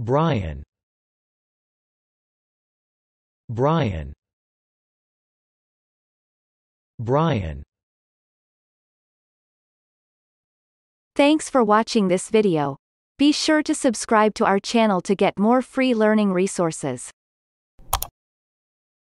Brian Brian Brian Thanks for watching this video. Be sure to subscribe to our channel to get more free learning resources.